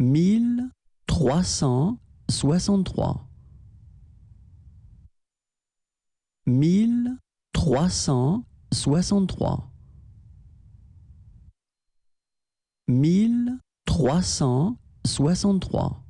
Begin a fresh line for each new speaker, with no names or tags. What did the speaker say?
mille trois cent soixante-trois mille trois cent soixante-trois mille trois cent soixante-trois